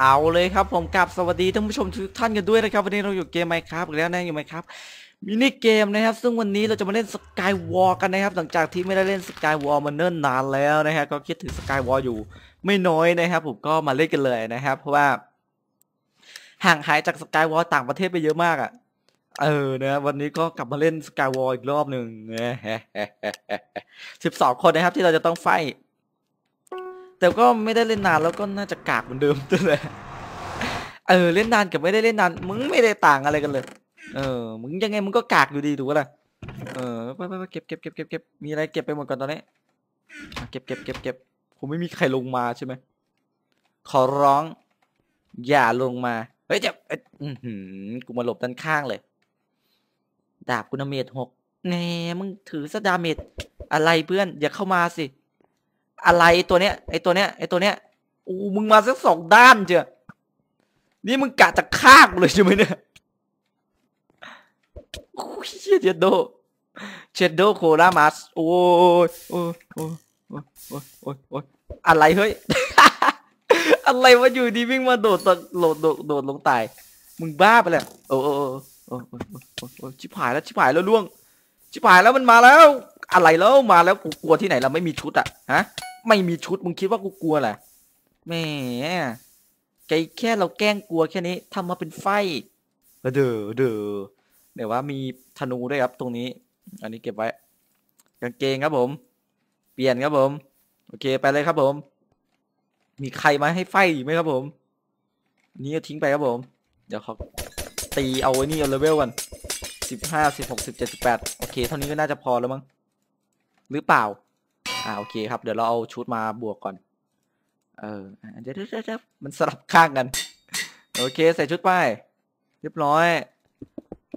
เอาเลยครับผมกลับสวัสดีท่านผู้ชมทุกท่านกันด้วยนะครับ วันนี้เราอยู่เกมไมครับแล้วนะอยู่ไหมครับมินิเกมนะครับ ซึ่งวันนี้เราจะมาเล่นสกายวอลกันนะครับ หลังจากที่ไม่ได้เล่นสกายวอลมาเนิ่นนานแล้วนะฮะก็คิดถึงสกายวอลอยู่ ไม่น้อยนะครับ ผมก็มาเล่นกันเลยนะครับ เพราะว่า ห่างหายจากสกายวอลต่างประเทศไปเยอะมากอ่ะเออนะวันนี้ก็กลับมาเล่นสกายวอลอีกรอบหนึ่งสิบสองคนนะครับ ที่เราจะต้องไฟแต่ก็ไม่ได้เล่นนานแล้วก็น่าจะกากเหมือนเดิมตัวแหละเออเล่นนานกับไม่ได้เล่นนานมึงไม่ได้ต่างอะไรกันเลย เออมึงยังไงมึงก็กากอยู่ดีถูกปล่ะ เออไปไปเก็บเก็บเก็บเก็บเก็บมีอะไรเก็บไปหมดก่อนตอนนี้เก็บเก็บเก็บเก็บผมไม่มีใครลงมาใช่ไหม ขอร้อง อย่าลงมาเฮ้ยเจ็บอืมกูมาหลบด้านข้างเลย ดาบกุนเมธหกแหนมึงถือซดาเมธอะไรเพื่อนอย่าเข้ามาสิอะไรตัวเนี้ยไอตัวเนี้ยไอตัวเนี้ยโอ้มึงมาสักสองด้านเจ้ะนี่มึงกะจะฆ่ากูเลยใช่ไหมเนี่ย โอ้ยเจ็ดโดเจ็ดโดโคลามาสโอ้ยโอ้ยโอ้ยโอ้ยโอ้ยโอ้ยอะไรเฮ้ย อะไรวะอยู่ดีวิ่งมาโดดตกโดดโดดโดดลงตาย มึงบ้าไปแล้วโอ้โอ้โอ้โอ้โอ้ชิบหายแล้วชิบหายแล้วล่วงชิบหายแล้วมันมาแล้วอะไรแล้วมาแล้วกูกลัวที่ไหน เราไม่มีชุดอะฮะ ไม่มีชุดมึงคิดว่ากูกลัวแหละแหมใจแค่เราแกล้งกลัวแค่นี้ ทำมาเป็นไฟเดือเดือเดี๋ยวว่ามีธนูด้วยครับตรงนี้ อันนี้เก็บไว้กางเกงครับผม เปลี่ยนครับผม โอเคไปเลยครับผม มีใครมาให้ไฟอีกไหมครับผมนี่ทิ้งไปครับผม เดี๋ยวเขาตีเอาไอ้นี่เอาเลเวลกันสิบห้าสิบหกสิบเจ็ดสิบแปดโอเค เท่านี้ก็น่าจะพอแล้วมั้งหรือเปล่า อ่าโอเคครับ เดี๋ยวเราเอาชุดมาบวกก่อน เออเดี๋ยวเดี๋ยวมันสลับข้างกัน โอเคใส่ชุดไป เรียบร้อย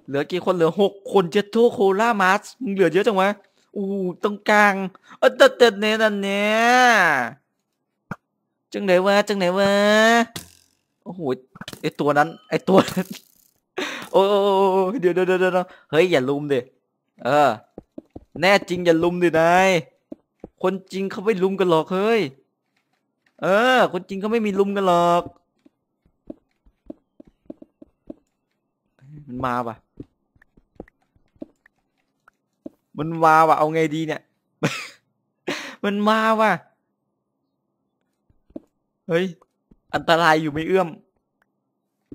เหลือกี่คนเหลือหกคนเจ็ดทัวโคล่ามาสมึงเหลือเยอะจังวะอู้ตรงกลางเออเด็ดเนี้ยนั่นเนี่ยจังไหนวะจังไหนวะโอ้โห ไอตัวนั้น ไอตัวนั้นโอ้เดี๋ยวเดี๋ยวเดี๋ยวเฮ้ยอย่าลุมดิเออ แน่จริงอย่าลุมดินายคนจริงเขาไม่ลุมกันหรอกเฮ้ยเออ คนจริงเขาไม่มีลุมกันหรอก มันมาปะมันมาป่ะเอาไงดีเนี่ย มันมาป่ะเฮ้ยอันตรายอยู่ไม่เอื้อม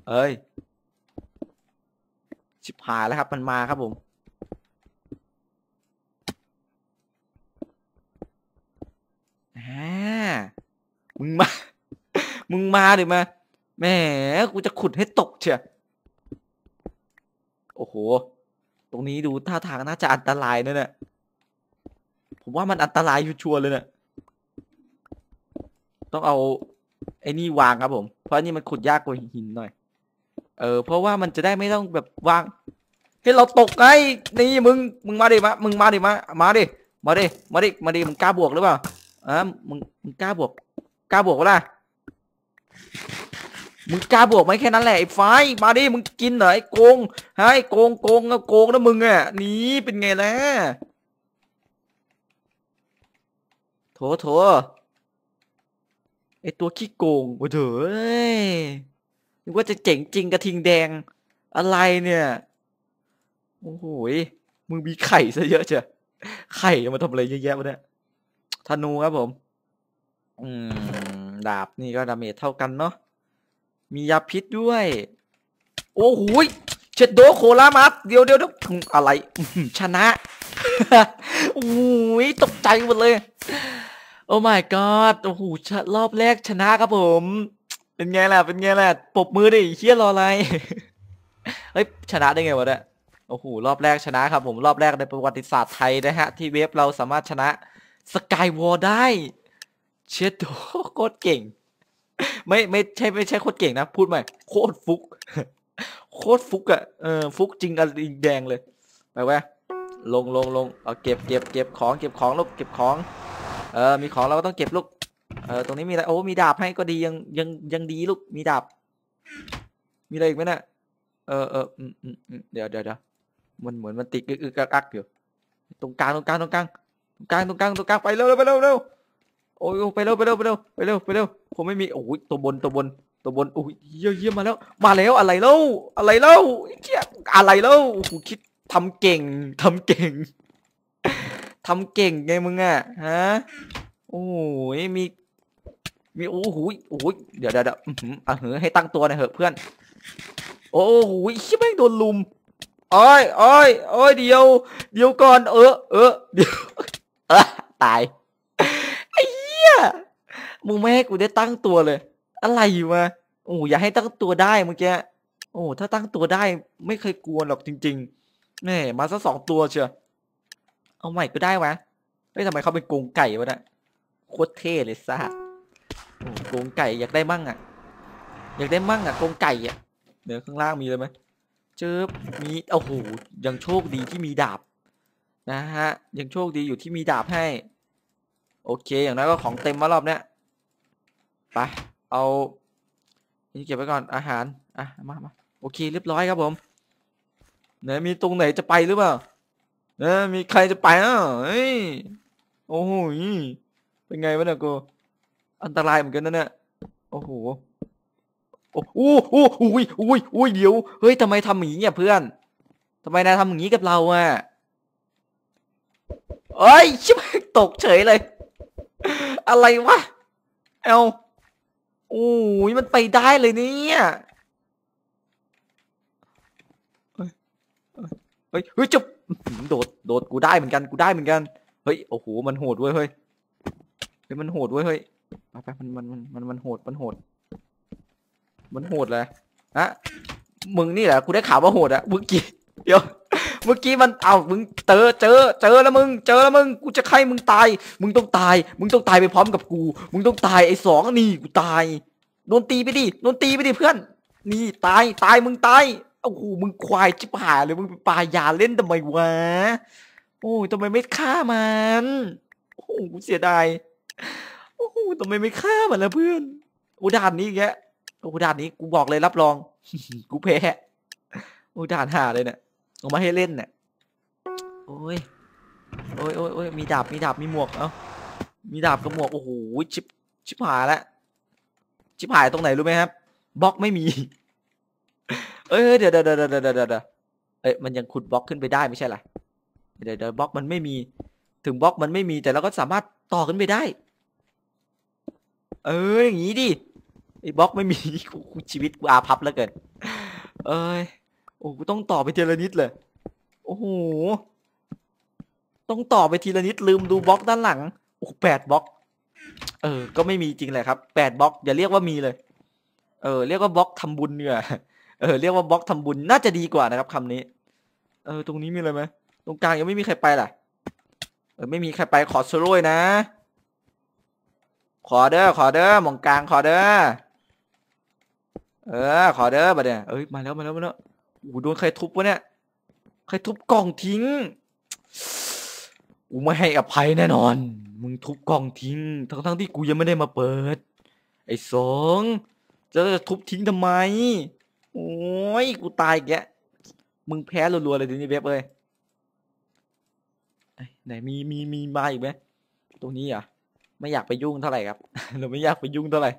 เอ้ยชิบหายแล้วครับ มันมาครับผมฮ่า มึงมา มึงมาเดี๋ยวมา แหมกูจะขุดให้ตกเชียโอ้โห ตรงนี้ดูท่าทางน่าจะอันตรายนะเนี่ย ผมว่ามันอันตรายชัวร์เลยเนี่ย ต้องเอา ไอ้นี่ วางครับผม เพราะนี่มันขุดยากกว่าหินหน่อยเออเพราะว่ามันจะได้ไม่ต้องแบบวางให้เราตกไงนี่มึงมึงมาดิมา มึงมาดิมา มาดิ มาดิ มาดิมาดิมึงกล้าบวกหรือเปล่าอ่ะมึงมึงกล้าบวก กล้าบวกเปล่ามึงกล้าบวกไหมแค่นั้นแหละไอ้ไฟมาดิมึงกินเหรอไอ้โกงไอ้โกงโกงโกงนะมึง อ่ะ นี่เป็นไงล่ะโถโถไอตัวขี้โกงโอ้โหนึกว่าจะเจ๋งจริงกระทิงแดง อะไรเนี่ย โอ้โหมึงมีไข่ซะเยอะเชียไข่มาทำอะไรเยอะแยะวะเนี่ย ธนูครับผม อืม ดาบนี่ก็ดาเมจเท่ากันเนาะ มียาพิษด้วย โอ้โหเช็ดโดโคลามาเดี๋ยวเดี๋ยวเดี๋ยวอะไรชนะ โอ้ยตกใจหมดเลย โอ้ my god โอ้โหรอบแรกชนะครับผมเป็นไงล่ะเป็นไงล่ะปบมือดิเฮียรออะไร เฮ้ย ชนะได้ไงวะเนี่ย โอ้โห รอบแรกชนะครับผม รอบแรกในประวัติศาสตร์ไทยนะฮะ ที่เวฟเราสามารถชนะสกายวอลได้ เชียโโคตรเก่ง ไม่ไม่ใช่ไม่ใช่โคตรเก่งนะ พูดใหม่ โคตรฟุก โคตรฟุกอะเออ ฟุกจริงอะไรแดงเลย ไปวะลงลงลงเอาเก็บเก็บเก็บของ เก็บของลูกเก็บของ เออ มีของเราก็ต้องเก็บลูกเออตรงนี้มีอะไรโอ้มีดาบให้ก็ดียังยังยังดีลูกมีดาบ มีอะไรอีกไหมเนี่ยเออเอออืมอืมอืมเดี๋ยวเดี๋ยวเดี๋ยวมันเหมือนมันติดอึกอักอักอยู่ตรงกลางตรงกลางตรงกลางตรงกลางตรงกลางตรงกลางไปเร็วไปเร็วเร็วโอ้ยไปเร็วไปเร็วไปเร็วไปเร็วไปเร็วผมไม่มีโอ้ยตัวบนตัวบนตัวบนโอ้ยเยี่ยมเยี่ยมมาแล้วมาแล้วอะไรเล่าอะไรเล่าเจี๊ยอะไรเล่าโอ้โหคิดทำเก่งทำเก่งทำเก่งไงมึงอ่ะฮะโอ้ยมีมี โอ้โหโอ้ยเดี๋ยวเดี๋ยวเดี๋ยวอือ่ะเหอให้ตั้งตัวหน่อยเหอะเพื่อน โอ้โหชิบไม่โดนลุมโอ้ยโอ้ยโอ้ยเดี๋ยว เดี๋ยวก่อน เออเออเดี๋ยวเออตายไอ้เหี้ยมึงไม่ให้กูได้ตั้งตัวเลย อะไรวะโอ้ยอย่าให้ตั้งตัวได้เมื่อกี้โอ้ถ้าตั้งตัวได้ไม่เคยกลัวหรอกจริงๆแน่มาสักสองตัวเชียวเอาใหม่ก็ได้วะเฮ้ยทำไมเขาเป็นกรงไก่วะเนี่ยโคตรเท่เลยซ่าโกงไก่ อยากได้มั่งอ่ะ อยากได้มั่งอ่ะโกงไก่อ่ะ เดี๋ยวข้างล่างมีเลยไหมเจอมี โอ้โห ยังโชคดีที่มีดาบ นะฮะ ยังโชคดีอยู่ที่มีดาบให้ โอเค อย่างน้อยก็ของเต็มมารอบเนี้ยไป เอานีเก็บไว้ก่อน อาหาร อ่ะ มามาโอเค เรียบร้อยครับผมไหนมีตรงไหนจะไปหรือเปล่าเนีมีใครจะไปอ่ะเฮ้ย โอ้โหเป็นไงวะเนี่ยกูอันตรายเหมือนกันนะเนี่ยโอ้โหโอ้โหโอ้โอ้ยอ้ยอ้ยเดี๋ยว เฮ้ยทำไมทำอย่างนี้เนี่ยเพื่อนทำไมนายทำอย่างนี้กับเราอ่ะเอ้ยชิบตกเฉยเลย อะไรวะ เอล โอ้ยมันไปได้เลยเนี่ยเฮ้ย เฮ้ยจบโดด โดด กูได้เหมือนกัน กูได้เหมือนกัน เฮ้ย โอ้โห มันโหดเว้ยเฮ้ยเี๋ยมันโหดเว้ยเฮ้ยไปไปมันมันมันมันมันโหด มันโหด มันโหดเลยอะ มึงนี่แหละ กูได้ข่าวว่าโหดอะเมื่อกี้ เดี๋ยว เมื่อกี้มัน เอามึงเจอเจอ เจอแล้วมึง เจอแล้วมึง กูจะใครมึงตาย มึงต้องตาย มึงต้องตายไปพร้อมกับกู มึงต้องตายไอ้สอง นี่กูตาย โดนตีไปดิ โดนตีไปดิเพื่อน นี่ตายตายมึงตายโอ้โหมึงควายจิบหายเลย มึงไปปายาเล่นทำไมวะ โอ้ยทำไมไม่ฆ่ามัน โอ้โห เสียดายโอ้โหทำไมไม่ฆ่ามันล่ะเพื่อนโอ้ด่านนี้แกโอ้ด่านนี้กูบอกเลยรับรองกูแพ้โอ้ด่านหาเลยเนี่ยออกมาให้เล่นเนี่ยโอ้ยโอ้ยโอ้ยโอ้ยมีดาบมีดาบ มีหมวกเอ้า มีดาบกับหมวกโอ้โหชิบ ชิบหายแล้วชิบหายตรงไหนรู้ไหมครับบล็อกไม่มี เอ้ย เดี๋ยวเดี๋ยวเดี๋ยวเดี๋ยวเดี๋ยวเอ้ยมันยังขุดบล็อกขึ้นไปได้ไม่ใช่หรอเดี๋ยวเดี๋ยวบล็อกมันไม่มี ถึงบล็อกมันไม่มี แต่เราก็สามารถต่อขึ้นไปได้เอออย่างนี้ดิไอ้บล็อกไม่มีกูชีวิตกูอาพับแล้วเกินเอ้ยโอ้กูต้องต่อไปทีละนิดเลยโอ้โหต้องต่อไปทีละนิดลืมดูบล็อกด้านหลังโอ้แปดบล็อกเออ ก็ไม่มีจริงแหละครับแปดบล็อกอย่าเรียกว่ามีเลยเออ เรียกว่าบล็อกทำบุญเนี่ยเออเรียกว่าบล็อกทำบุญน่าจะดีกว่านะครับ คำนี้ เออ ตรงนี้มีอะไรไหมตรงกลางยังไม่มีใครไปแหละเออไม่มีใครไปขอสโลยนะขอเด้อขอเด้อมองกลางขอเด้อเออ ขอเด้อบัดเนี่ยเอ้ยมาแล้วมาแล้วมาแล้วโอ้โดนใครทุบวะเนี่ยใครทุบกล่องทิ้งกูไม่ให้อภัยแน่นอน มึงทุบกล่องทิ้งทั้งทั้งที่กูยังไม่ได้มาเปิด ไอ้สองจะทุบทิ้งทำไม โอ้ยกูตายแกมึงแพ้รัวๆเลยทีนี้เว็บเอ้ยไหนมีมีมีมาอีกไหมตรงนี้อ่ะไม่ อยากไปยุ่งเท่าไหร่ครับ เราไม่อยากไปยุ่งเท่าไหร่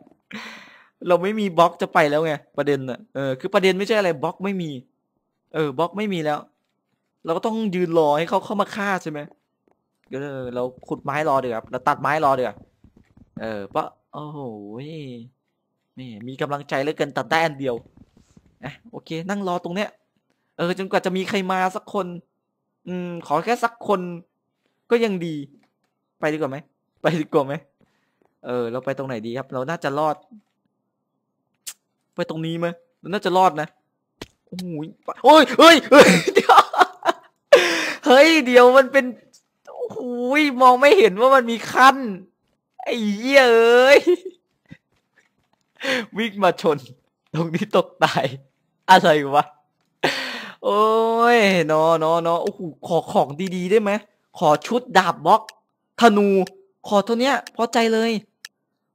เราไม่มีบล็อกจะไปแล้วไง ประเด็นอ่ะเออ คือประเด็นไม่ใช่อะไรบล็อกไม่มี เออบล็อกไม่มีแล้ว เราก็ต้องยืนรอให้เขาเข้ามาฆ่าใช่ไหม เออ เราขุดไม้รอเดี๋ยเราตัดไม้รอเดี๋ยเออ เพราะ โอ้โหนี่ มีกำลังใจเหลือเกินตัดได้อันเดียว อะ โอเค นั่งรอตรงเนี้ย เออ จนกว่าจะมีใครมาสักคน อืม ขอแค่สักคน ก็ยังดี ไปดีกว่าไหมไปดีกว่าไหม เออ เราไปตรงไหนดีครับ เราน่าจะรอด ไปตรงนี้ไหมเราน่าจะรอดนะ โอ้ยโอ้ยเฮ้ยเฮ้ยเดี๋ยวฮ้ยเดี๋ยวมันเป็น โอ้ยมองไม่เห็นว่ามันมีขั้น ไอ้เหี้ยเอ้ย วิ่งมาชน ตรงนี้ตกตาย อะไรวะ โอ้ย นอนอนอโอ้โหขอของดี ๆได้ไหม ขอชุดดาบบล็อก ธนูขอตทวเนี้ย พอใจเลย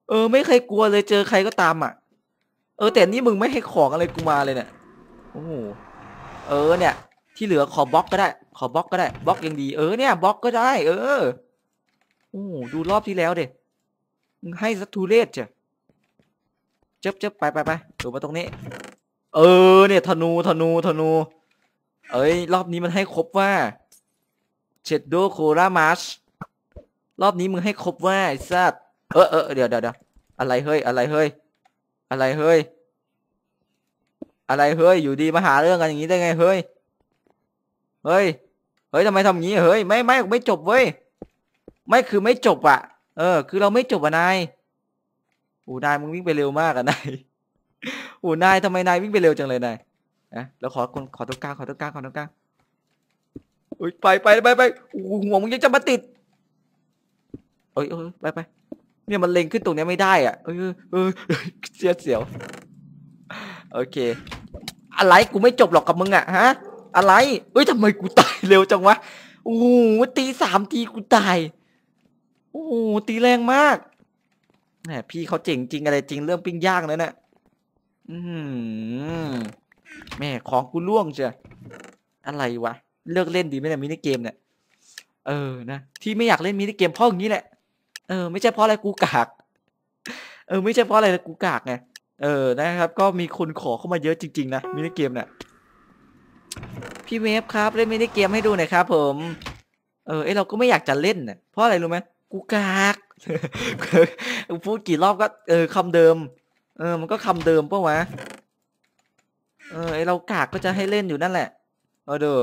เออ ไม่เคยกลัวเลย เจอใครก็ตามอ่ะ เออ แต่นี่มึงไม่ให้ของอะไรกูมาเลยเนี่ย โอ้โหเออเนี่ย ที่เหลือขอบล็อกก็ได้ ขอบล็อกก็ได้บล็อกยังดีเออเนี่ยบล็อกก็ได้ เออ โอ้ดูรอบที่แล้วเด็มึงให้สัตทูเลสจ้ะเจ็บเจ็บไปไปไปดูมาตรงนี้ เออ เนี่ย ธนูธนูธนู เอ้ย รอบนี้มันให้ครบว่าเชดโดโครามาชรอบนี้มึงให้ครบว่าไอ้สัตว์เออเออเดี๋ยวเดี๋ยวเดี๋ยวอะไรเฮ้ย อะไรเฮ้ย อะไรเฮ้ย อะไรเฮ้ย อยู่ดีมาหาเรื่องกันอย่างนี้ได้ไงเฮ้ย เฮ้ย เฮ้ยทำไมทำอย่างนี้เฮ้ยไม่ไม่ไม่จบเว้ย ไม่คือไม่จบ อ่ะ เออ คือเราไม่จบอ่ะนายอูนายมึงวิ่งไปเร็วมากอ่ะนายอูนายทำไมนายวิ่งไปเร็วจังเลยนายนะแล้วขอคนขอตัวกลางขอตัวกลางขอตัวกลางอุ้ยไปไปไปไป หัวมึงยังจะมาติดเอ้ยเอ้ยไปไปเนี่ยมันเล็งขึ้นตรงนี้ไม่ได้อ่ะเออเออเสียเสียว โอเค อะไรกูไม่จบหรอกกับมึงอ่ะ ฮะ อะไร เอ้ยทำไมกูตายเร็วจังวะโอ้โหตีสามที กูตาย โอ้โหตีแรงมากแหมพี่เขาเจ๋งจริงอะไรจริงเรื่องปิ้งย่างนั่นน่ะอืมแม่ของกูล่วงเชียอะไร วะ เลิกเล่นดีไหมเนี่ยมินิเกมเนี่ยเออนะที่ไม่อยากเล่นมินิเกมเพราะอย่างนี้แหละเออไม่ใช่เพราะอะไรกูกาก เออไม่ใช่เพราะอะไรกูกากไง เออ นะครับ ก็มีคนขอเข้ามาเยอะจริงๆนะมินิเกมเนี่ย พี่เวฟครับ เล่นมินิเกมให้ดูหน่อยครับผม เออเอเราก็ไม่อยากจะเล่นนยเพราะอะไรรู้ไหมกูกากพูดกี่รอบก็เออคำเดิม เออ มันก็คำเดิมปะวะ เออไอเรากากก็จะให้เล่นอยู่นั่นแหละ เออเด้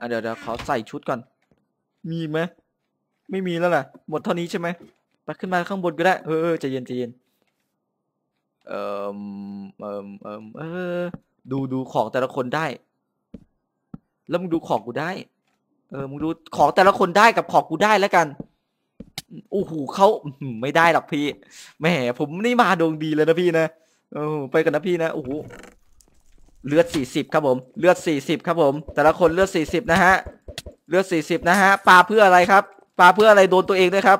อเดี๋ยวเดี๋ยวขอใส่ชุดก่อน มีไหมไม่มีแล้วล่ะหมดเท่านี้ใช่ไหมปัขึ้นมาข้างบนก็ได้ เออใจเย็นใจเย็นเออเออเออเออ ดูดูของแต่ละคนได้ แล้วมึงดูของกูได้ เออ มึงดูของแต่ละคนได้กับของกูได้แล้วกันโอ้โหเขาไม่ได้หรอกพี่ แหมผมนี่มาดวงดีเลยนะพี่นะ โอ้ไปกันนะพี่นะโอ้โหเลือดสี่สิบครับผม เลือดสี่สิบครับผม แต่ละคนเลือดสี่สิบนะฮะ เลือดสี่สิบนะฮะปลาเพื่ออะไรครับปาเพื่ออะไรโดนตัวเองด้วยครับ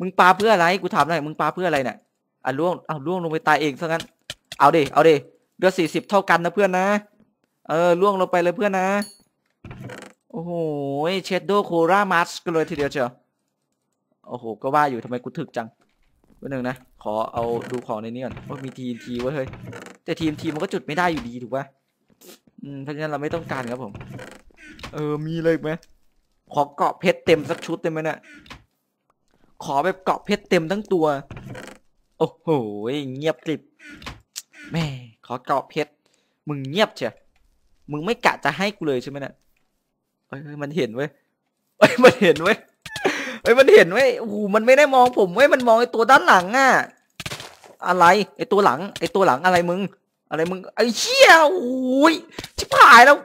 มึงปาเพื่ออะไรกูถามหน่อย มึงปาเพื่ออะไรเนี่ย อ่ะล่วงเอาล่วงลงไปตายเองซะงั้น เอาดิเอาดิเดือดสี่สิบเท่ากันนะเพื่อนนะ เออล่วงลงไปเลยเพื่อนนะ โอ้โหเชดโดโครามาสกันเลยทีเดียวเชียวโอ้โห ก็ว่าอยู่ทำไมกูถึกจังวันหนึ่งนะขอเอาดูของในนี้ก่อนว่ามีทีมทีไว้เฮ้ยแต่ทีมทีมันก็จุดไม่ได้อยู่ดีถูกป่ะอืมเพราะฉะนั้นเราไม่ต้องการครับผม เออมีเลยไหมขอเกาะเพชรเต็มสักชุดได้ไหมเนี่ยขอแบบเกาะเพชรเต็มทั้งตัว โอ้โห เงียบกริบแม่ขอเกาะเพชร มึงเงียบเชียมึงไม่กะจะให้กูเลยใช่ไหมเนี่ยเฮ้ย มันเห็นเว้ยเฮ้ยมันเห็นเว้ยเฮ้ย มันเห็นเว้ย โอ้โห มันไม่ได้มองผมเว้ย มันมองไอตัวด้านหลังอ่ะ อะไร ไอตัวหลัง ไอตัวหลังอะไรมึง อะไรมึง ไอ้เชี่ยโอ้ยชิบหายแล้ว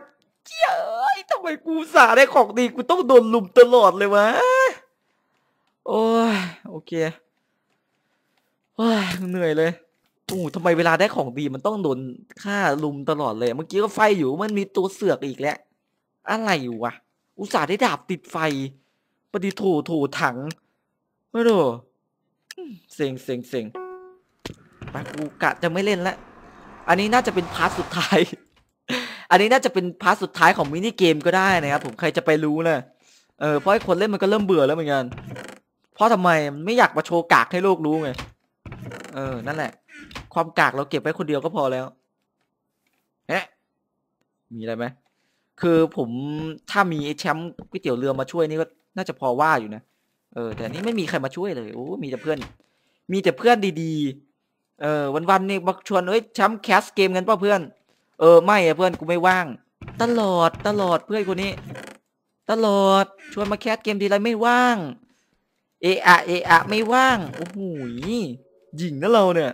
เชี่ยทำไมกูสาได้ของดีกูต้องโดนลุมตลอดเลยวะโอ้ยโอเคโอ้ยเหนื่อยเลยโอ้ทำไมเวลาได้ของดีมันต้องโดนฆ่าลุมตลอดเลย เมื่อกี้ก็ไฟอยู่ มันมีตัวเสือกอีกแล้วอะไรอยู่วะอุตส่าห์ได้ดาบติดไฟปฏิถูถูถังไม่รู้เสียงเสียงเสียงมากูกะจะไม่เล่นละอันนี้น่าจะเป็นพาร์ทสุดท้ายอันนี้น่าจะเป็นพาร์ทสุดท้ายของมินิเกมก็ได้นะครับ ผม ใครจะไปรู้เลยเออ เพราะคนเล่นมันก็เริ่มเบื่อแล้วเหมือนกัน เพราะทำไมไม่อยากมาโชว์กากให้โลกรู้ไง เออนั่นแหละ ความกากเราเก็บไว้คนเดียวก็พอแล้วเอ๊ะมีอะไรไหม คือผมถ้ามีแชมป์ก๋วยเตี๋ยวเรือมาช่วยนี่ก็ น่าจะพอว่าอยู่นะ เออ แต่นี้ไม่มีใครมาช่วยเลย โอ้ มีแต่เพื่อน มีแต่เพื่อนดีๆ เออ วันๆนี่บักชวนเอ้ยแชมป์แคสเกมกันป่ะเพื่อนเออไม่อะเพื่อนกูไม่ว่าง ตลอดตลอดเพื่อนคนนี้ตลอดชวนมาแคสเกมทีไรไม่ว่าง เอะอะเอะอะ ไม่ว่างโอ้โหหญิงนะเราเนี่ย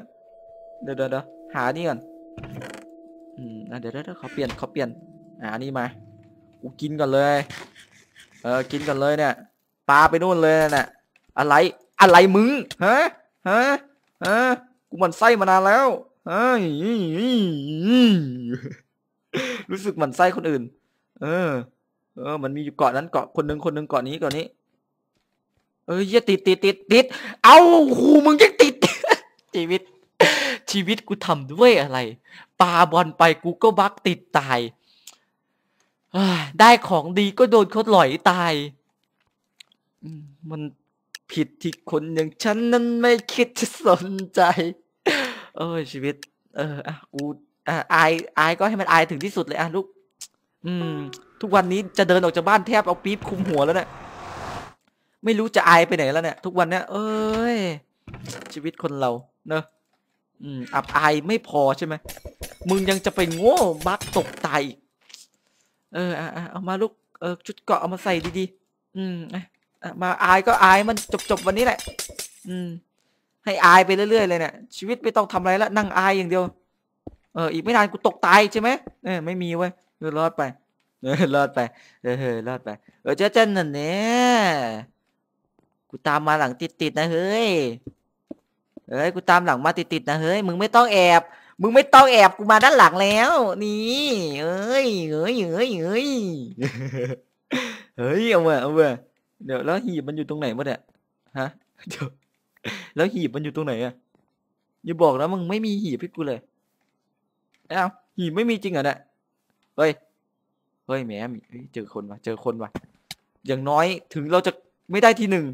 เดี๋ยวเดี๋ยวหานี่ก่อนอืมเดี๋ยวเดี๋ยวเขาเปลี่ยนเขาเปลี่ยน อ่านี่มากูกินก่อนเลย เออกินก่อนเลยเนี่ยปลาไปนู่นเลยน่ะอะไรอะไรมึง ฮะฮะฮะกูมันไส้มานานแล้วรู้สึกเหมือนไส้คนอื่น เออ เออ มันมีอยู่เกาะนั้นเกาะคนหนึ่งคนหนึ่งเกาะนี้เกาะนี้ เอ้ยยติดติดติดติด เอาหูมึงยังติด ชีวิต ชีวิตกูทำด้วยอะไรปาบอลไปกูก็บักติดตายได้ของดีก็โดนเขาหลอยตาย มันผิดที่คนอย่างฉันนั้นไม่คิดจะสนใจเออชีวิต เอออ่ะกูอ่ะอายอายก็ให้มันอายถึงที่สุดเลยอ่ะลูกอืม ทุกวันนี้จะเดินออกจากบ้านแทบเอาปี๊บคุมหัวแล้วเนี่ยไม่รู้จะอายไปไหนแล้วเนี่ย ทุกวันเนี้ยเอ้ยชีวิตคนเรา เนอะอืม อับอายไม่พอใช่ไหมมึงยังจะไปโง่บักตกตายอีกเอออ่ะเอามาลูกเออชุดเกาะเอามาใส่ดีๆอืมอ่ะมาอายก็อายมันจบๆวันนี้แหละ อืมให้อายไปเรื่อยๆเลยเนี่ยชีวิตไม่ต้องทำอะไรแล้วนั่งอายอย่างเดียว เออ อีกไม่นานกูตกตายใช่ไหมเออไม่มีเว้ยรอดไป เออรอดไปเออรอดไปเออเจ้าเจ้หนึ่งเนี่ยกูตามมาหลังติดๆนะเฮ้ยเอ้ยกูตามหลังมาติดๆนะเฮ้ยมึงไม่ต้องแอบ มึงไม่ต้องแอบกูมาด้านหลังแล้ว นี่เอ้ยเอ้ยเอ้ยเอ้ยเฮ้ยเอาเว้ยเอาเว้ยเดี๋ยวแล้วหีบมันอยู่ตรงไหนมั้เนี่ยฮะเดี๋ยวแล้วหีบมันอยู่ตรงไหนอะอย่าบอกนะมึงไม่มีหีบให้กูเลยเอ้าหีบไม่มีจริงเหรอเนี่ย เฮ้ย เฮ้ยแหมเจอคนว่ะเจอคนว่ะอย่างน้อยถึงเราจะไม่ได้ทีหนึ่ง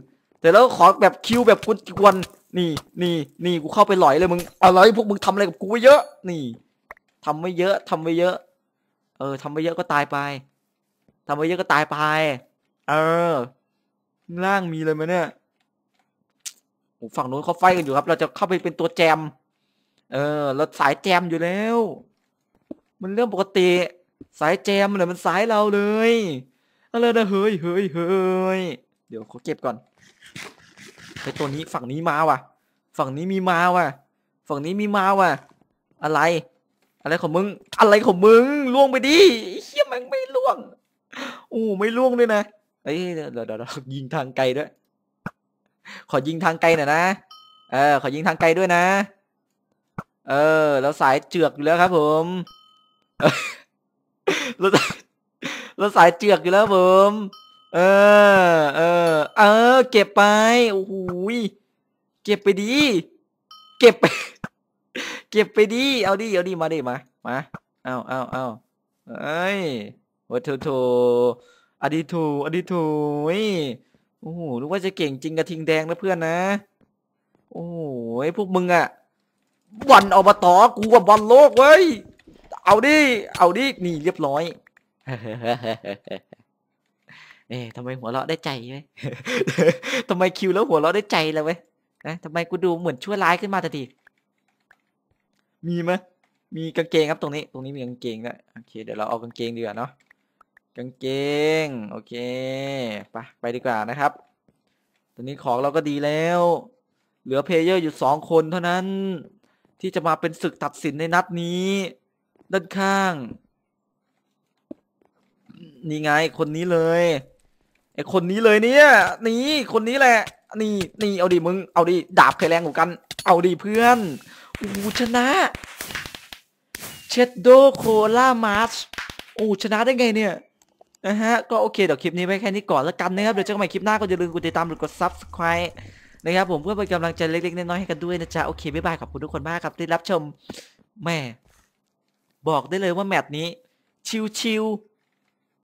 แต่แล้วขอแบบคิวแบบกวนนี่นี่นี่กูเข้าไปหลอยเลยมึงอะไรพวกมึงทำอะไรกับกูไว้เยอะ นี่ทำไว้เยอะทำไว้เยอะ เออทำไว้เยอะก็ตายไปทำไว้เยอะก็ตายไป เออล่างมีเลยไหมเนี่ยฝั่งนู้นเขาไฟกันอยู่ครับ เราจะเข้าไปเป็นตัวแจม เออเราสายแจมอยู่แล้ว มันเรื่องปกติ สายแจมเลยมันสายเราเลยอะไรนะ เฮ้ยเฮ้ยเฮ้ยเดี๋ยวเขาเก็บก่อน ไอตัวนี้ฝั่งนี้มาว่ะ ฝั่งนี้มีมาว่ะ ฝั่งนี้มีมาว่ะ อะไร อะไรของมึง อะไรของมึง ล่วงไปดิเฮียมันไม่ล่วงโอ้ไม่ล่วงด้วยนะเอ้ยเดี๋ยวเดี๋ยวยิงทางไกลด้วยขอยิงทางไกลหน่อยนะ เออ ขอยิงทางไกลด้วยนะ เออแล้วสายเจือกอยู่แล้วครับ ผมรเราสายเจือกอยู่แล้วผม เออ เออ เออ เก็บไป โอ้โหเก็บไปดี เก็บไป เก็บไปดี เอาดิเอาดิมาดิมา มาเอา เอาเอา เอ้ยวัดถโถอดีตูอดีโถยโอ้โหนึกว่าจะเก่งจริงกระทิงแดงนะเพื่อนนะ โอ้โหพวกมึงอะบอลอบตอกูกับบอลโลกเว้ย เอาดิ เอาดินี่เรียบร้อย เอ๊ะทำไมหัวเราะได้ใจไหมทำไมคิวแล้วหัวเราะได้ใจแล้วเว้ยนะทำไมกูดูเหมือนชั่วร้ายขึ้นมาทันทีมีไหมมีกางเกงครับตรงนี้ ตรงนี้มีกางเกงนะโอเค เดี๋ยวเราเอากางเกงดีกว่าเนาะกางเกงโอเคไปไปดีกว่านะครับตอนนี้ของเราก็ดีแล้ว เหลือเพลเยอร์อยู่สองคนเท่านั้น ที่จะมาเป็น ศึกตัดสินในนัด นี้ ด้านข้าง นี่ไง คนนี้เลยไอคนนี้เลยเนี่ย นี่คนนี้แหละ นี่นี่เอาดิมึงเอาดิดาบใครแรงกว่ากัน เอาดิเพื่อน อูชนะเชดโดโคลามาร์ชอูชนะได้ไงเนี่ยนะฮะก็โอเคเดี๋ยวคลิปนี้ไว้แค่นี้ก่อนแล้วกันนะครับเดี๋ยวเจอกันใหม่คลิปหน้าก็อย่าลืมกดติดตามหรือกด subscribe นะครับผมเพื่อเป็นกำลังใจเล็กๆน้อยๆให้กันด้วยนะจ๊ะ โอเค บ๊ายบายขอบคุณทุกคนมากครับที่รับชมแม่ บอกได้เลยว่าแมตช์นี้ชิวๆ